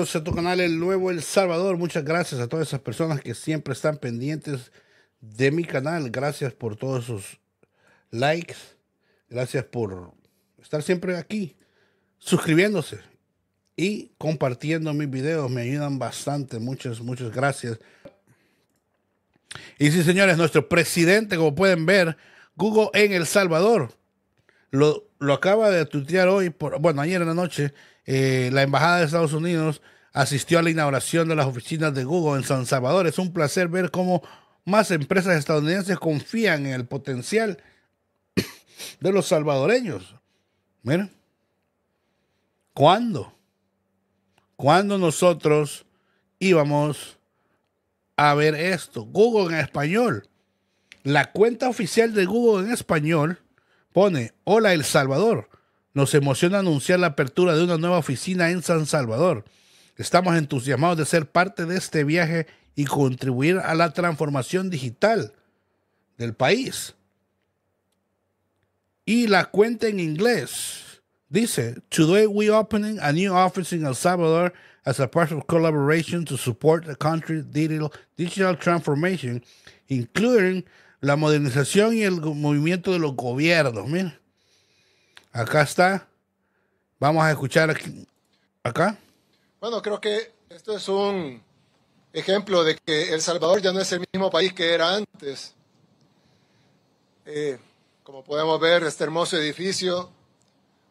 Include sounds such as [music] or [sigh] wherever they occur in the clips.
a tu canal El Nuevo El Salvador. Muchas gracias a todas esas personas que siempre están pendientes de mi canal. Gracias por todos sus likes. Gracias por estar siempre aquí, suscribiéndose y compartiendo mis videos. Me ayudan bastante. Muchas, muchas gracias. Y sí, señores, nuestro presidente, como pueden ver, Google en El Salvador lo, acaba de tutear hoy, por, bueno, ayer en la noche, eh, la Embajada de Estados Unidos asistió a la inauguración de las oficinas de Google en San Salvador. Es un placer ver cómo más empresas estadounidenses confían en el potencial [coughs] de los salvadoreños. Mira, ¿cuándo? ¿Cuándo nosotros íbamos a ver esto? Google en español. La cuenta oficial de Google en español Pone, hola El Salvador. Nos emociona anunciar la apertura de una nueva oficina en San Salvador. Estamos entusiasmados de ser parte de este viaje y contribuir a la transformación digital del país. Y la cuenta en inglés dice, Today we are opening a new office in El Salvador as a part of collaboration to support the country's digital, digital transformation, including la modernización y el movimiento de los gobiernos. Mira. Acá está. Vamos a escuchar aquí. acá. Bueno, creo que esto es un ejemplo de que El Salvador ya no es el mismo país que era antes. Eh, como podemos ver, este hermoso edificio,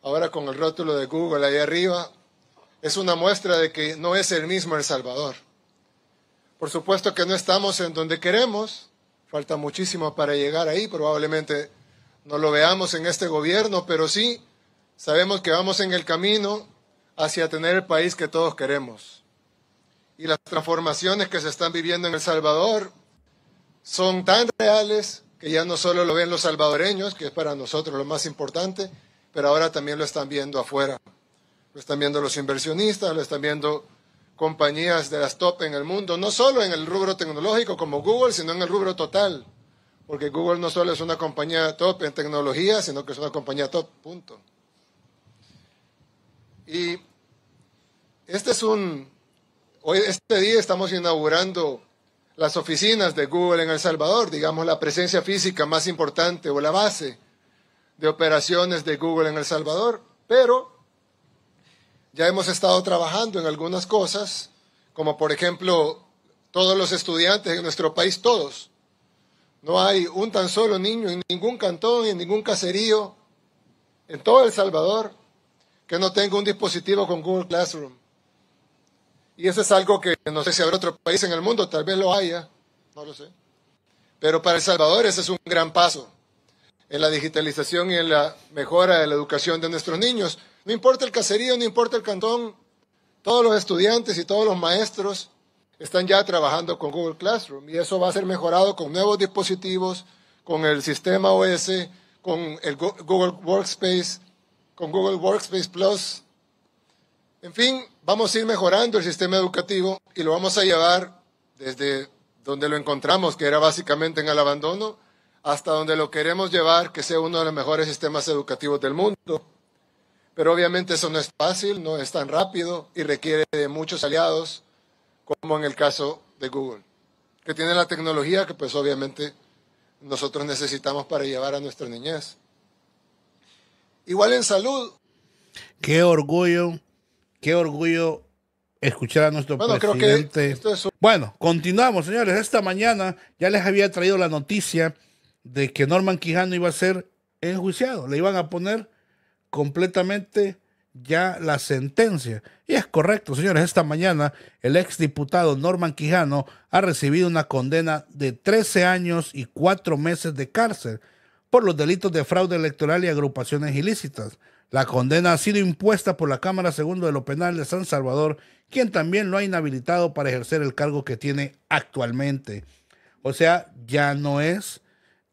ahora con el rótulo de Google ahí arriba, es una muestra de que no es el mismo El Salvador. Por supuesto que no estamos en donde queremos, Falta muchísimo para llegar ahí, probablemente no lo veamos en este gobierno, pero sí sabemos que vamos en el camino hacia tener el país que todos queremos. Y las transformaciones que se están viviendo en El Salvador son tan reales que ya no solo lo ven los salvadoreños, que es para nosotros lo más importante, pero ahora también lo están viendo afuera. Lo están viendo los inversionistas, lo están viendo compañías de las top en el mundo, no solo en el rubro tecnológico como Google, sino en el rubro total. Porque Google no solo es una compañía top en tecnología, sino que es una compañía top, punto. Y este es un, hoy, este día estamos inaugurando las oficinas de Google en El Salvador, digamos la presencia física más importante o la base de operaciones de Google en El Salvador, pero ya hemos estado trabajando en algunas cosas, como por ejemplo todos los estudiantes en nuestro país, todos. No hay un tan solo niño en ningún cantón, en ningún caserío, en todo El Salvador, que no tenga un dispositivo con Google Classroom. Y eso es algo que no sé si habrá otro país en el mundo, tal vez lo haya, no lo sé. Pero para El Salvador ese es un gran paso en la digitalización y en la mejora de la educación de nuestros niños. No importa el caserío, no importa el cantón, todos los estudiantes y todos los maestros están ya trabajando con Google Classroom y eso va a ser mejorado con nuevos dispositivos, con el sistema OS, con el Google Workspace, con Google Workspace Plus. En fin, vamos a ir mejorando el sistema educativo y lo vamos a llevar desde donde lo encontramos, que era básicamente en el abandono, hasta donde lo queremos llevar, que sea uno de los mejores sistemas educativos del mundo. Pero obviamente eso no es fácil, no es tan rápido y requiere de muchos aliados, como en el caso de Google, que tiene la tecnología que pues obviamente nosotros necesitamos para llevar a nuestra niñez. Igual en salud. Qué orgullo, qué orgullo escuchar a nuestro bueno, presidente. Bueno, continuamos, señores. Esta mañana ya les había traído la noticia de que Norman Quijano iba a ser enjuiciado. Le iban a poner completamente ya la sentencia. Y es correcto, señores, esta mañana el exdiputado Norman Quijano ha recibido una condena de 13 años y 4 meses de cárcel por los delitos de fraude electoral y agrupaciones ilícitas. La condena ha sido impuesta por la Cámara Segundo de lo Penal de San Salvador, quien también lo ha inhabilitado para ejercer el cargo que tiene actualmente. O sea, ya no es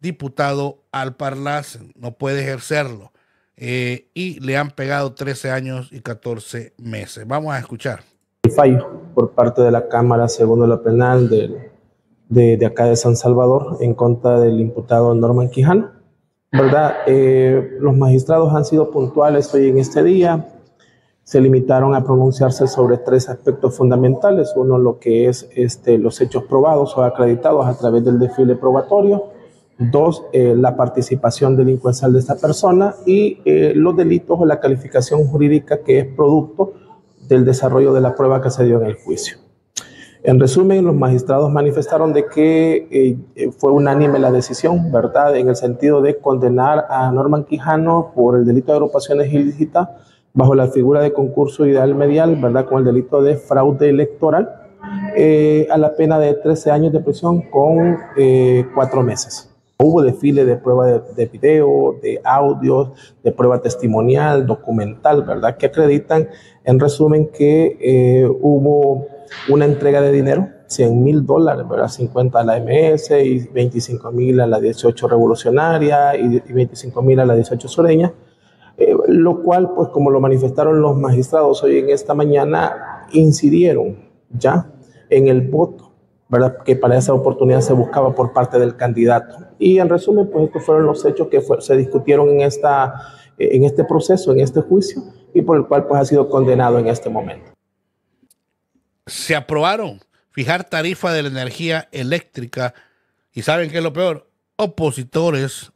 diputado al Parlacen, no puede ejercerlo. Eh, y le han pegado 13 años y 14 meses. Vamos a escuchar. El fallo por parte de la Cámara segundo la penal de, de, acá de San Salvador en contra del imputado Norman Quijano. ¿Verdad? Eh, los magistrados han sido puntuales hoy en este día. Se limitaron a pronunciarse sobre tres aspectos fundamentales. Uno, lo que es este, los hechos probados o acreditados a través del desfile probatorio Dos, eh, la participación delincuencial de esta persona y eh, los delitos o la calificación jurídica que es producto del desarrollo de la prueba que se dio en el juicio. En resumen, los magistrados manifestaron de que eh, fue unánime la decisión, ¿verdad? En el sentido de condenar a Norman Quijano por el delito de agrupaciones ilícitas bajo la figura de concurso ideal medial, ¿verdad? Con el delito de fraude electoral, a la pena de 13 años de prisión con cuatro meses. Hubo desfiles de prueba de, video, de audio, de prueba testimonial, documental, ¿verdad? Que acreditan, en resumen, que eh, hubo una entrega de dinero, 100 mil dólares, ¿verdad? 50 a la MS y 25 mil a la 18 revolucionaria y, 25 mil a la 18 sureña. Eh, lo cual, pues como lo manifestaron los magistrados hoy en esta mañana, incidieron ya en el voto ¿verdad? que para esa oportunidad se buscaba por parte del candidato. Y en resumen, pues estos fueron los hechos que se discutieron en, esta, eh, en este proceso, en este juicio, y por el cual pues ha sido condenado en este momento. Se aprobaron fijar tarifa de la energía eléctrica y ¿saben qué es lo peor? Opositores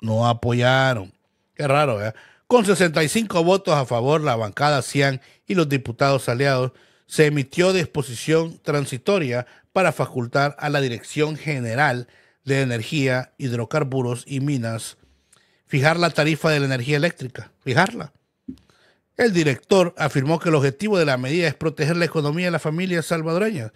no apoyaron. Qué raro, ¿eh? Con 65 votos a favor, la bancada CIAN y los diputados aliados se emitió disposición transitoria para facultar a la Dirección General de Energía, Hidrocarburos y Minas fijar la tarifa de la energía eléctrica, fijarla. El director afirmó que el objetivo de la medida es proteger la economía de las familias salvadoreñas.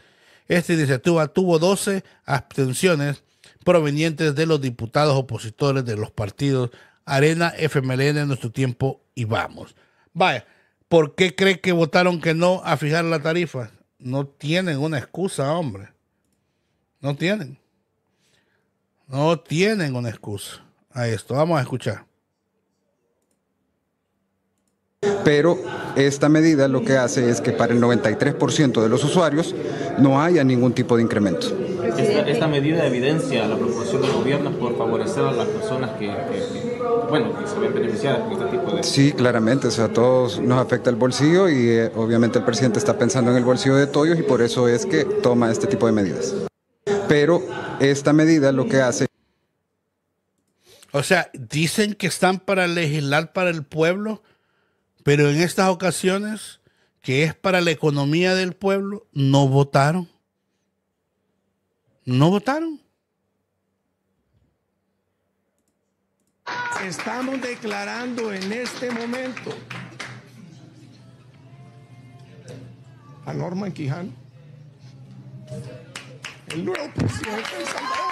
Esta iniciativa tuvo 12 abstenciones provenientes de los diputados opositores de los partidos Arena, FMLN, en Nuestro Tiempo y Vamos. Vaya, ¿por qué cree que votaron que no a fijar la tarifa? no tienen una excusa, hombre. No tienen. No tienen una excusa a esto. Vamos a escuchar. Pero esta medida lo que hace es que para el 93% de los usuarios no haya ningún tipo de incremento. Esta, medida evidencia la preocupación del gobierno por favorecer a las personas que, bueno, que se ven beneficiadas con este tipo de... Sí, claramente, o sea, a todos nos afecta el bolsillo y eh, obviamente el presidente está pensando en el bolsillo de Toyos y por eso es que toma este tipo de medidas. Pero esta medida lo que hace... O sea, dicen que están para legislar para el pueblo, pero en estas ocasiones, que es para la economía del pueblo, no votaron no votaron. Estamos declarando en este momento a Norman Quijano el nuevo presidente de Salvador.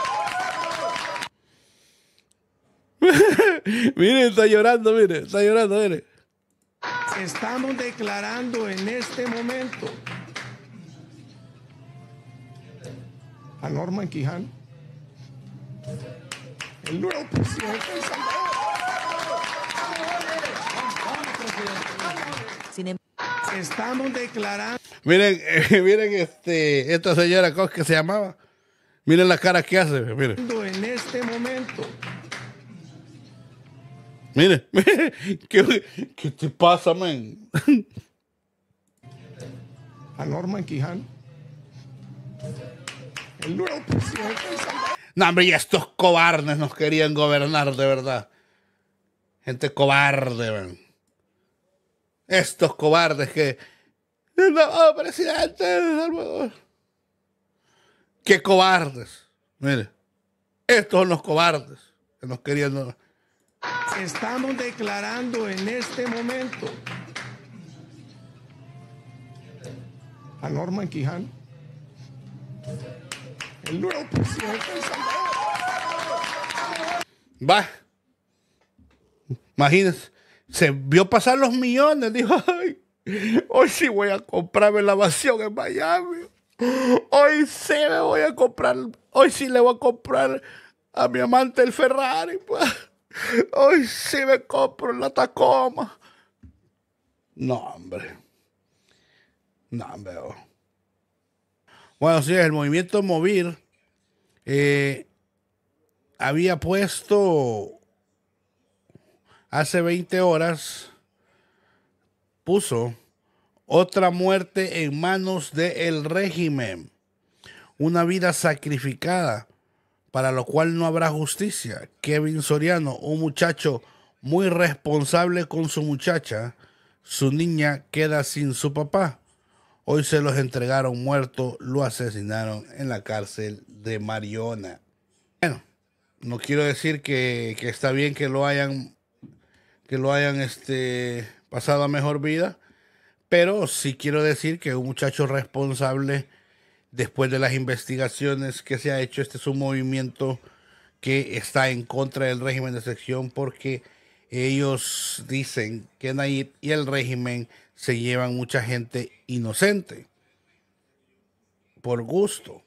[laughs] miren está llorando, mire, está llorando, mire. Estamos declarando en este momento a Norman Quijano, el nuevo presidente de em- Estamos declarando. Miren, eh, miren este, esta señora, que se llamaba? Miren la cara que hace, miren. En este momento. Miren, [laughs] ¿qué, qué te pasa, men? A Norman Quijano el nuevo presidente No, hombre, y estos cobardes nos querían gobernar, de verdad. Gente cobarde, Estos cobardes que. El nuevo oh, presidente Salvador. Qué cobardes. Mire, estos son los cobardes que nos querían. Estamos declarando en este momento a Norman Quijano. Va. Imagínense. Se vio pasar los millones. Dijo, hoy sí voy a comprarme la mansión en Miami. Hoy sí me voy a comprar. Hoy sí le voy a comprar a mi amante el Ferrari. Pues. Hoy sí me compro la Tacoma. No, hombre. No, hombre. Oh. Bueno, sí, el movimiento Movir eh, había puesto hace 20 horas, puso otra muerte en manos del régimen, una vida sacrificada, para lo cual no habrá justicia. Kevin Soriano, un muchacho muy responsable con su muchacha, su niña queda sin su papá. Hoy se los entregaron muertos, lo asesinaron en la cárcel de Mariona. Bueno, no quiero decir que, está bien que lo hayan, que lo hayan este, pasado a mejor vida, pero sí quiero decir que un muchacho responsable, después de las investigaciones que se ha hecho, este es un movimiento que está en contra del régimen de sección porque ellos dicen que Nayib y el régimen se llevan mucha gente inocente por gusto.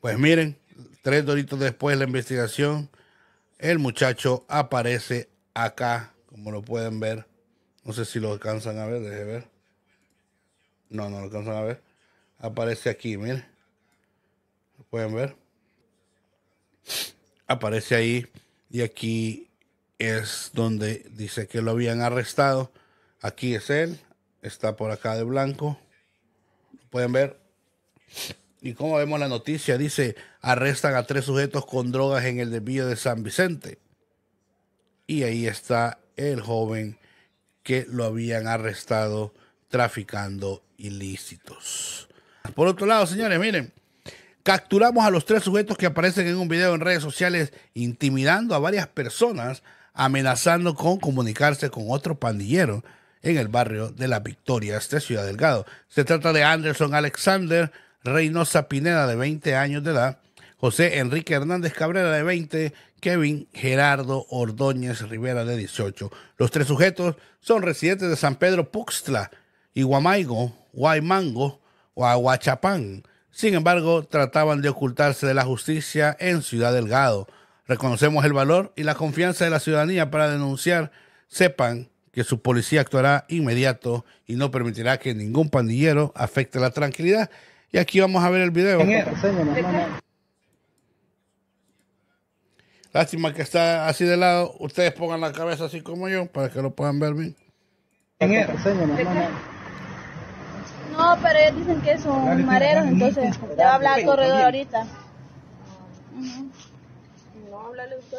Pues miren, tres doritos después de la investigación, el muchacho aparece acá, como lo pueden ver. No sé si lo alcanzan a ver, deje ver. No, no lo alcanzan a ver. Aparece aquí, miren. ¿Lo pueden ver? Aparece ahí y aquí es donde dice que lo habían arrestado Aquí es él. Está por acá de blanco. Pueden ver. Y como vemos la noticia, dice, arrestan a tres sujetos con drogas en el desvío de San Vicente. Y ahí está el joven que lo habían arrestado traficando ilícitos. Por otro lado, señores, miren, capturamos a los tres sujetos que aparecen en un video en redes sociales intimidando a varias personas, amenazando con comunicarse con otro pandillero en el barrio de La Victoria... de Ciudad Delgado. Se trata de Anderson Alexander Reynosa Pineda, de 20 años de edad, José Enrique Hernández Cabrera, de 20, Kevin Gerardo Ordóñez Rivera, de 18. Los tres sujetos son residentes de San Pedro Puxtla, Iguamaigo, Guaymango o Aguachapán. Sin embargo, trataban de ocultarse de la justicia en Ciudad Delgado. Reconocemos el valor y la confianza de la ciudadanía para denunciar. Sepan que su policía actuará inmediato y no permitirá que ningún pandillero afecte la tranquilidad. Y aquí vamos a ver el video. Lástima que está así de lado. Ustedes pongan la cabeza así como yo para que lo puedan ver bien. No, pero ellos dicen que son mareros, entonces te va a hablar al corredor ahorita. No, usted.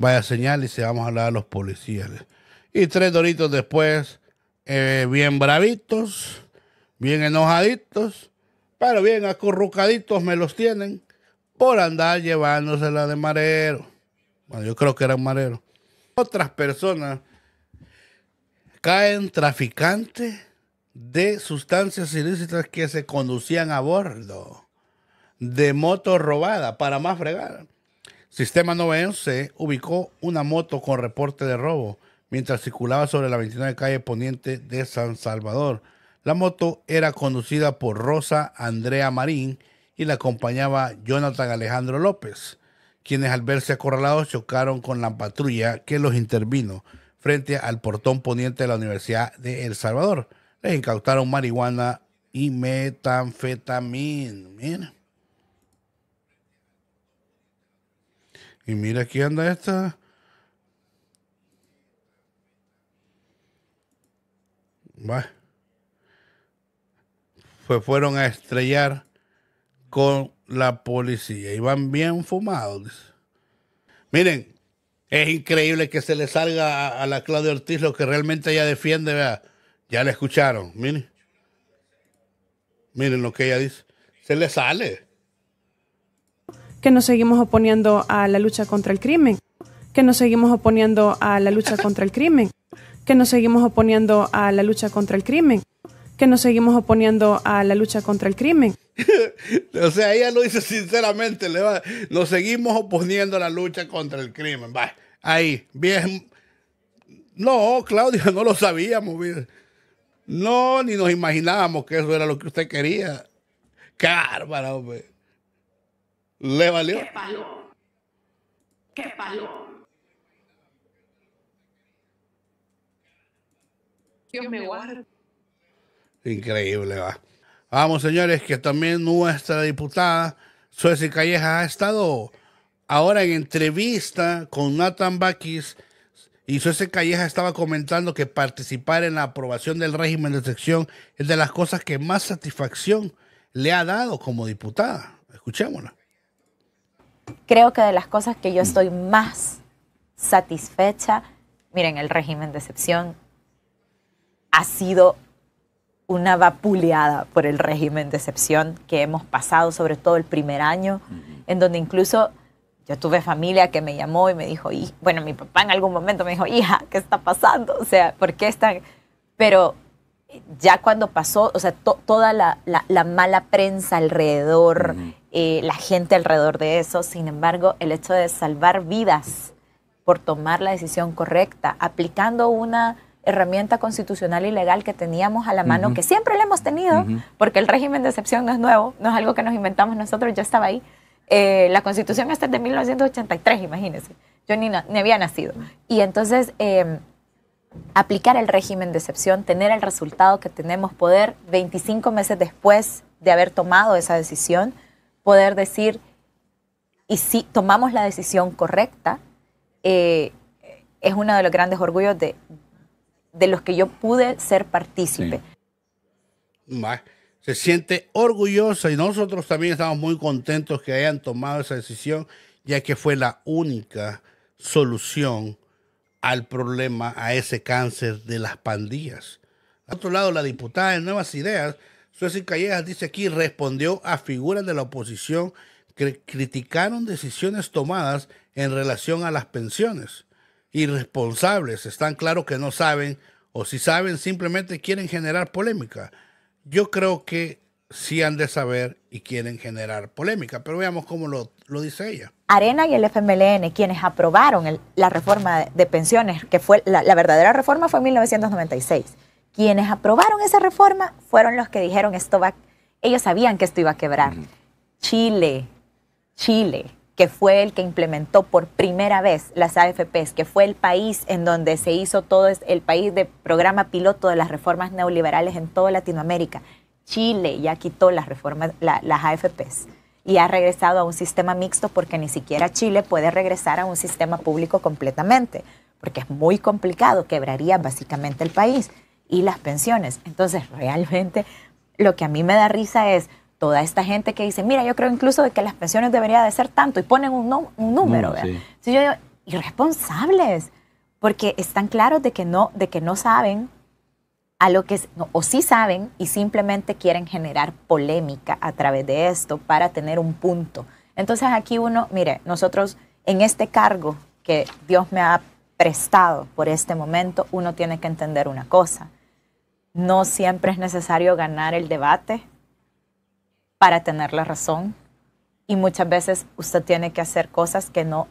Vaya señal, y se vamos a hablar a los policías. Y tres doritos después, eh, bien bravitos, bien enojaditos, pero bien acurrucaditos me los tienen por andar llevándosela de marero. Bueno, yo creo que eran marero. Otras personas caen traficantes de sustancias ilícitas que se conducían a bordo de moto robada para más fregar. Sistema 911 ubicó una moto con reporte de robo mientras circulaba sobre la 29 calle poniente de San Salvador. La moto era conducida por Rosa Andrea Marín y la acompañaba Jonathan Alejandro López, quienes al verse acorralados chocaron con la patrulla que los intervino frente al portón poniente de la Universidad de El Salvador. Les incautaron marihuana y metanfetamina. Y mira, aquí anda esta. va, Pues fueron a estrellar con la policía. Iban bien fumados. Miren, es increíble que se le salga a, la Claudia Ortiz lo que realmente ella defiende. Ya la escucharon. Miren. Miren lo que ella dice. Se le sale que nos seguimos oponiendo a la lucha contra el crimen, que nos seguimos oponiendo a la lucha contra el crimen, que nos seguimos oponiendo a la lucha contra el crimen, que nos seguimos oponiendo a la lucha contra el crimen. [laughs] o sea, ella lo dice sinceramente, le va, nos seguimos oponiendo a la lucha contra el crimen. Va, ahí, bien. No, Claudio, [laughs] no lo sabíamos. No, ni nos imaginábamos que eso era lo que usted quería. Cárbara, hombre. Le valió. ¡Qué palo! ¡Qué palo! Dios me guarde. Increíble, va. Vamos, señores, que también nuestra diputada Suecia Calleja ha estado ahora en entrevista con Nathan Bakis y Suecia Calleja estaba comentando que participar en la aprobación del régimen de sección es de las cosas que más satisfacción le ha dado como diputada. Escuchémosla creo que de las cosas que yo mm. estoy más satisfecha, miren, el régimen de excepción ha sido una vapuleada por el régimen de excepción que hemos pasado, sobre todo el primer año, en donde incluso yo tuve familia que me llamó y me dijo, bueno, mi papá en algún momento me dijo, hija, ¿qué está pasando? O sea, ¿por qué están? Pero ya cuando pasó, o sea, toda la, mala prensa alrededor, eh, la gente alrededor de eso. Sin embargo, el hecho de salvar vidas por tomar la decisión correcta, aplicando una herramienta constitucional y legal que teníamos a la mano, que siempre la hemos tenido, porque el régimen de excepción no es nuevo, no es algo que nos inventamos nosotros, ya estaba ahí. Eh, la constitución está de 1983, imagínense. Yo ni, había nacido. Y entonces, em, aplicar el régimen de excepción, tener el resultado que tenemos, poder 25 meses después de haber tomado esa decisión, poder decir, y si tomamos la decisión correcta, eh, es uno de los grandes orgullos de, de los que yo pude ser partícipe. Se siente orgullosa y nosotros también estamos muy contentos que hayan tomado esa decisión, ya que fue la única solución al problema, a ese cáncer de las pandillas. Por otro lado, la diputada de Nuevas Ideas José Callejas dice aquí, respondió a figuras de la oposición que criticaron decisiones tomadas en relación a las pensiones. Irresponsables, están claros que no saben o si saben simplemente quieren generar polémica. Yo creo que sí han de saber y quieren generar polémica, pero veamos cómo lo, dice ella. Arena y el FMLN, quienes aprobaron la reforma de pensiones, que fue la, la verdadera reforma fue en 1996 quienes aprobaron esa reforma fueron los que dijeron esto va, ellos sabían que esto iba a quebrar. Chile, Chile, que fue el que implementó por primera vez las AFPs, que fue el país en donde se hizo todo el país de programa piloto de las reformas neoliberales en toda Latinoamérica. Chile ya quitó las reformas, las AFPs y ha regresado a un sistema mixto porque ni siquiera Chile puede regresar a un sistema público completamente, porque es muy complicado, quebraría básicamente el país y las pensiones. Entonces, [laughs] realmente lo que a mí me da risa es toda esta gente que dice, mira, yo creo incluso de que las pensiones deberían de ser tanto y ponen un, número. yo digo, irresponsables, porque están claros de que no, de que no saben a lo que o sí saben y simplemente quieren generar polémica a través de esto para tener un punto. Entonces aquí uno, mire, nosotros en este cargo que Dios me ha prestado por este momento, uno tiene que entender una cosa no siempre es necesario ganar el debate para tener la razón y muchas veces usted tiene que hacer cosas que no,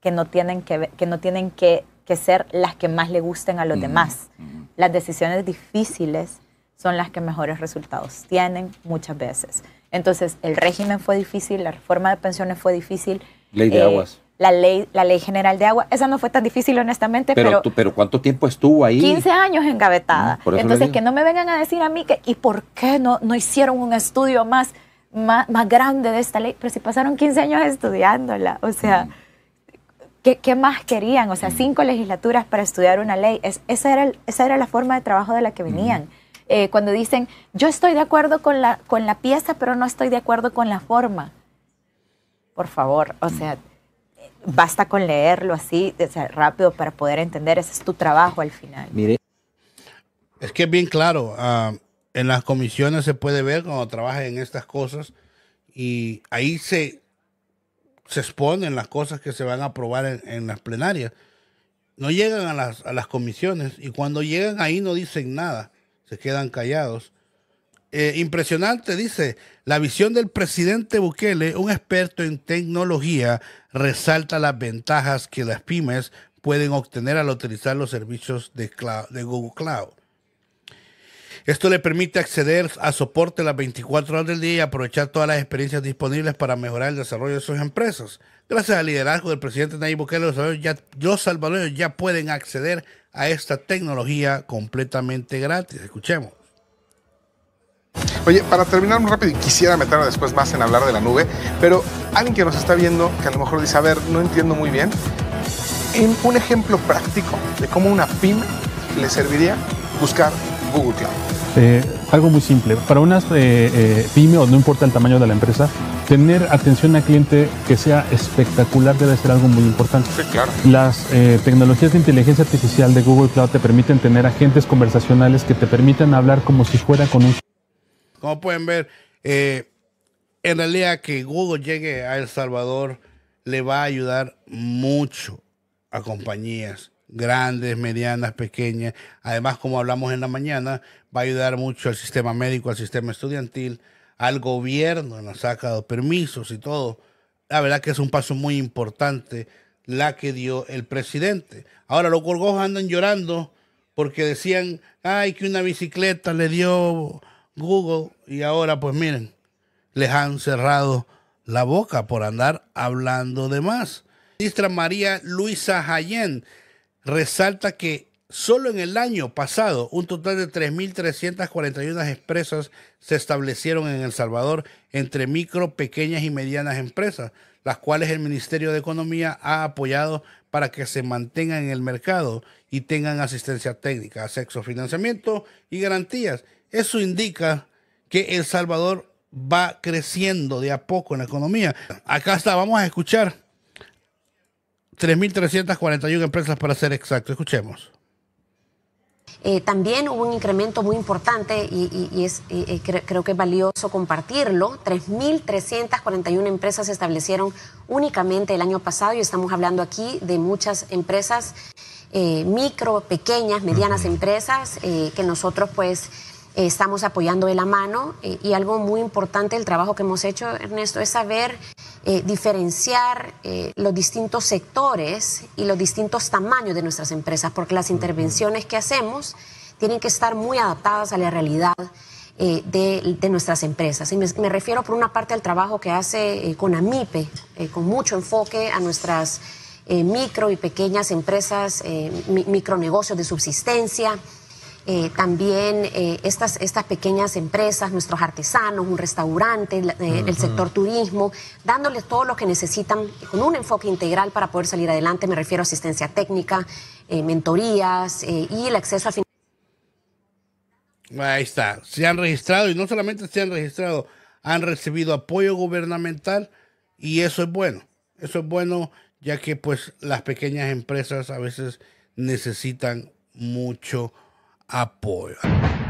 que no tienen, que, que, no tienen que, ser las que más le gusten a los demás. Las decisiones difíciles son las que mejores resultados tienen muchas veces. Entonces, el régimen fue difícil, la reforma de pensiones fue difícil. Ley de eh, aguas la ley, la ley general de agua. Esa no fue tan difícil, honestamente. Pero, pero, ¿cuánto tiempo estuvo ahí? 15 años engavetada. Mm, Entonces, que no me vengan a decir a mí que, ¿y por qué no, no hicieron un estudio más, más, grande de esta ley? Pero si pasaron 15 años estudiándola, o sea, mm. ¿qué, más querían? O sea, mm. cinco legislaturas para estudiar una ley. esa, era, esa era la forma de trabajo de la que venían. Eh, cuando dicen, yo estoy de acuerdo con la, con la pieza, pero no estoy de acuerdo con la forma. Por favor, o sea basta con leerlo así rápido para poder entender. Ese es tu trabajo al final. Mire. Es que es bien claro, ah, en las comisiones se puede ver cuando trabajan en estas cosas y ahí se, se exponen las cosas que se van a aprobar en, en las plenarias. No llegan a las, a las comisiones y cuando llegan ahí no dicen nada, se quedan callados eh, impresionante, dice, la visión del presidente Bukele, un experto en tecnología, resalta las ventajas que las pymes pueden obtener al utilizar los servicios de, de Google Cloud. Esto le permite acceder a soporte las 24 horas del día y aprovechar todas las experiencias disponibles para mejorar el desarrollo de sus empresas. Gracias al liderazgo del presidente Nayib Bukele, los salvadoreños ya pueden acceder a esta tecnología completamente gratis. Escuchemos. Oye, para terminar muy rápido, y quisiera meterme después más en hablar de la nube, pero alguien que nos está viendo, que a lo mejor dice, a ver, no entiendo muy bien, un ejemplo práctico de cómo una pyme le serviría buscar Google Cloud. Eh, algo muy simple, para unas eh, eh, pyme o no importa el tamaño de la empresa, tener atención al cliente que sea espectacular debe ser algo muy importante. Sí, claro. Las tecnologías de inteligencia artificial de Google Cloud te permiten tener agentes conversacionales que te permitan hablar como si fuera con un como pueden ver, eh, en realidad que Google llegue a El Salvador le va a ayudar mucho a compañías grandes, medianas, pequeñas. Además, como hablamos en la mañana, va a ayudar mucho al sistema médico, al sistema estudiantil, al gobierno nos ha sacado permisos y todo. La verdad que es un paso muy importante la que dio el presidente. Ahora los gorgojos andan llorando porque decían, ay, que una bicicleta le dio Google y ahora pues miren, les han cerrado la boca por andar hablando de más. ministra María Luisa Hayen resalta que solo en el año pasado un total de 3.341 empresas se establecieron en El Salvador entre micro, pequeñas y medianas empresas, las cuales el Ministerio de Economía ha apoyado para que se mantengan en el mercado y tengan asistencia técnica, acceso, a financiamiento y garantías eso indica que El Salvador va creciendo de a poco en la economía. Acá está, vamos a escuchar 3.341 empresas para ser exacto. Escuchemos. Eh, también hubo un incremento muy importante y, creo que es valioso compartirlo. 3.341 empresas se establecieron únicamente el año pasado y estamos hablando aquí de muchas empresas eh, micro, pequeñas, medianas empresas eh, que nosotros pues eh, estamos apoyando de la mano eh, y algo muy importante del trabajo que hemos hecho, Ernesto, es saber eh, diferenciar los distintos sectores y los distintos tamaños de nuestras empresas, porque las intervenciones que hacemos tienen que estar muy adaptadas a la realidad. De, nuestras empresas. Y me, refiero por una parte al trabajo que hace con AMIPE, con mucho enfoque a nuestras micro y pequeñas empresas, micronegocios de subsistencia, eh, también eh, estas, estas pequeñas empresas, nuestros artesanos, un restaurante, eh, el, sector turismo, dándoles todo lo que necesitan con un enfoque integral para poder salir adelante. Me refiero a asistencia técnica, mentorías y el acceso a Ahí está, se han registrado y no solamente se han registrado, han recibido apoyo gubernamental y eso es bueno, eso es bueno ya que pues las pequeñas empresas a veces necesitan mucho apoio.